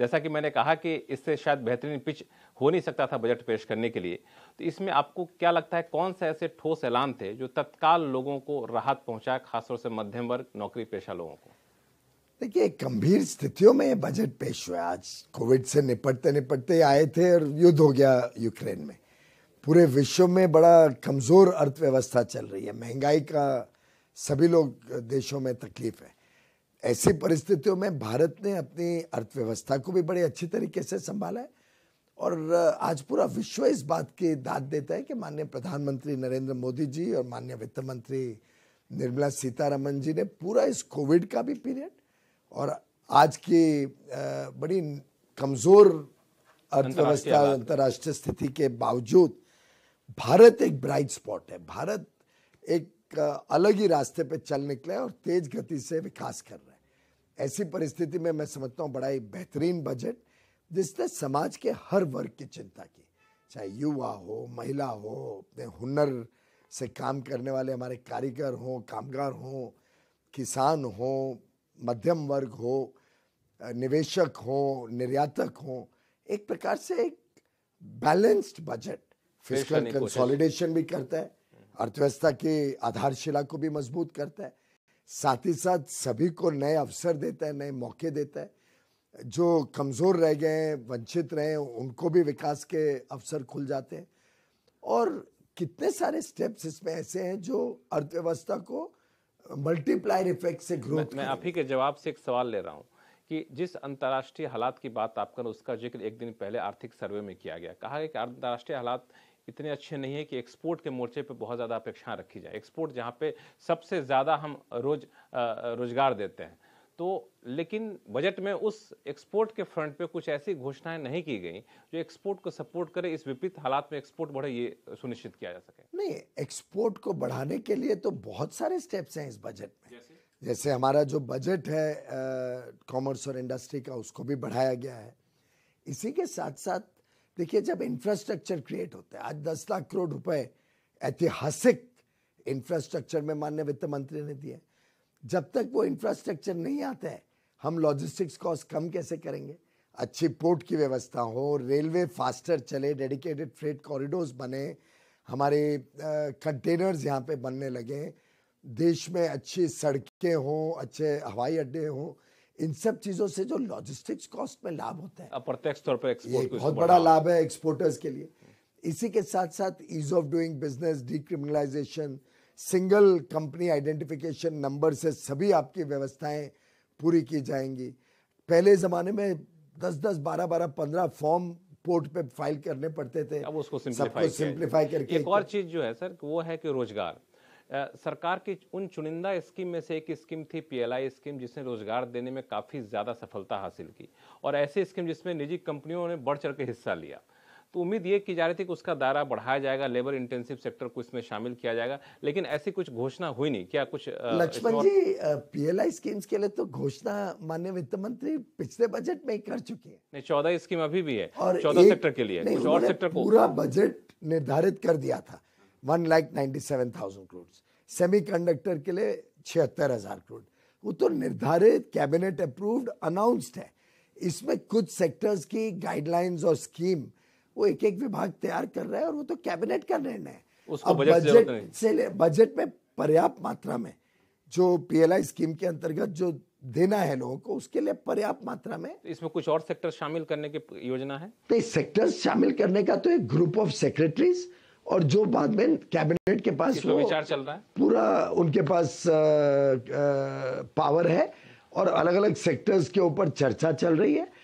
जैसा कि मैंने कहा कि इससे शायद बेहतरीन पिच हो नहीं सकता था बजट पेश करने के लिए तो इसमें आपको क्या लगता है कौन से ऐसे ठोस ऐलान थे जो तत्काल लोगों को राहत पहुंचा खासतौर से मध्यम वर्ग नौकरी पेशा लोगों को देखिए गंभीर स्थितियों में बजट पेश हुआ आज कोविड से निपटते निपटते आए थे और युद्ध हो गया यूक्रेन में पूरे विश्व में बड़ा कमज़ोर अर्थव्यवस्था चल रही है महंगाई का सभी लोग देशों में तकलीफ है ऐसी परिस्थितियों में भारत ने अपनी अर्थव्यवस्था को भी बड़े अच्छी तरीके से संभाला है और आज पूरा विश्व इस बात की दाद देता है कि माननीय प्रधानमंत्री नरेंद्र मोदी जी और माननीय वित्त मंत्री निर्मला सीतारमन जी ने पूरा इस कोविड का भी पीरियड और आज की बड़ी कमज़ोर अर्थव्यवस्था अंतर्राष्ट्रीय स्थिति के बावजूद भारत एक ब्राइट स्पॉट है भारत एक अलग ही रास्ते पर चल निकले और तेज गति से विकास कर रहे हैं ऐसी परिस्थिति में मैं समझता हूँ बड़ा ही बेहतरीन बजट जिसने समाज के हर वर्ग की चिंता की चाहे युवा हो महिला हो अपने हुनर से काम करने वाले हमारे कारीगर हों कामगार हों किसान हों मध्यम वर्ग हो निवेशक हों निर्यातक हों एक प्रकार से एक बैलेंस्ड बजट फिजिकल कंसोलिडेशन भी करता है अर्थव्यवस्था की आधारशिला को भी मजबूत करता है साथ ही साथ सभी को नए अवसर देता है नए मौके देता है जो कमज़ोर रह गए हैं वंचित रहे हैं उनको भी विकास के अवसर खुल जाते हैं और कितने सारे स्टेप्स इसमें ऐसे हैं जो अर्थव्यवस्था को मल्टीप्लायर इफेक्ट से ग्रोथ मैं, मैं आप ही के जवाब से एक सवाल ले रहा हूँ कि जिस अंतर्राष्ट्रीय हालात की बात आप कर उसका जिक्र एक दिन पहले आर्थिक सर्वे में किया गया कहा कि अंतर्राष्ट्रीय हालात इतने अच्छे नहीं है कि एक्सपोर्ट के मोर्चे पे बहुत ज़्यादा अपेक्षाएं रखी जाए एक्सपोर्ट जहाँ पे सबसे ज़्यादा हम रोज रोजगार देते हैं तो लेकिन बजट में उस एक्सपोर्ट के फ्रंट पे कुछ ऐसी घोषणाएं नहीं की गई जो एक्सपोर्ट को सपोर्ट करे इस विपरीत हालात में एक्सपोर्ट बढ़े ये सुनिश्चित किया जा सके नहीं एक्सपोर्ट को बढ़ाने के लिए तो बहुत सारे स्टेप्स हैं इस बजट में जैसे, जैसे हमारा जो बजट है कॉमर्स और इंडस्ट्री का उसको भी बढ़ाया गया है इसी के साथ साथ देखिए जब इंफ्रास्ट्रक्चर क्रिएट होता है आज दस लाख करोड़ रुपए ऐतिहासिक इंफ्रास्ट्रक्चर में माननीय वित्त मंत्री ने दिए जब तक वो इंफ्रास्ट्रक्चर नहीं आता है हम लॉजिस्टिक्स कॉस्ट कम कैसे करेंगे अच्छी पोर्ट की व्यवस्था हो रेलवे फास्टर चले डेडिकेटेड फ्रेट कॉरिडोर्स बने हमारे कंटेनर्स यहाँ पे बनने लगे देश में अच्छी सड़कें हों अच्छे हवाई अड्डे हों इन सब चीजों से जो लॉजिस्टिक्स कॉस्ट में लाभ होता है अप्रत्यक्ष तौर पर एक्सपोर्ट बहुत बड़ा लाभ है एक्सपोर्टर्स के लिए इसी के साथ साथ ease of doing business decriminalisation single company identification number से सभी आपकी व्यवस्थाएं पूरी की जाएंगी पहले ज़माने में दस दस बारह बारह पंद्रह फॉर्म पोर्ट पे फाइल करने पड़ते थे अब उसको सिंप्लीफाई करके एक और चीज़ जो है सर वो है कि रोजगार सरकार की उन चुनिंदा स्कीम में से एक स्कीम थी पीएलआई स्कीम जिसने रोजगार देने में काफ़ी ज़्यादा सफलता हासिल की और ऐसी स्कीम जिसमें निजी कंपनियों ने बढ़ चढ़ के हिस्सा लिया तो उम्मीद ये की जा रही थी कि उसका दायरा बढ़ाया जाएगा लेबर इंटेंसिव सेक्टर को इसमें शामिल किया जाएगा लेकिन ऐसी कुछ घोषणा हुई नहीं क्या कुछ लक्ष्मण जी पीएलआई स्कीम्स के लिए तो घोषणा माननीय वित्त मंत्री पिछले बजट में ही कर चुके हैं नहीं चौदह स्कीम अभी भी है चौदह सेक्टर के लिए कुछ और सेक्टर को पूरा बजट निर्धारित कर दिया था one lakh ninety seven thousand crore semiconductor के लिए छिहत्तर हज़ार करोड़ वो तो निर्धारित कैबिनेट अप्रूव्ड अनाउंस्ड है इसमें कुछ सेक्टर्स की गाइडलाइंस और स्कीम वो एक एक विभाग तैयार कर रहा है और वो तो कैबिनेट का निर्णय है बजट से बजट में पर्याप्त मात्रा में जो पीएलआई स्कीम के अंतर्गत जो देना है लोगों को उसके लिए पर्याप्त मात्रा में तो इसमें कुछ और सेक्टर शामिल करने की योजना है तो सेक्टर्स शामिल करने का तो एक ग्रुप ऑफ सेक्रेटरीज और जो बाद में कैबिनेट के पास वो विचार चल रहा है पूरा उनके पास आ, आ, पावर है और अलग अलग सेक्टर्स के ऊपर चर्चा चल रही है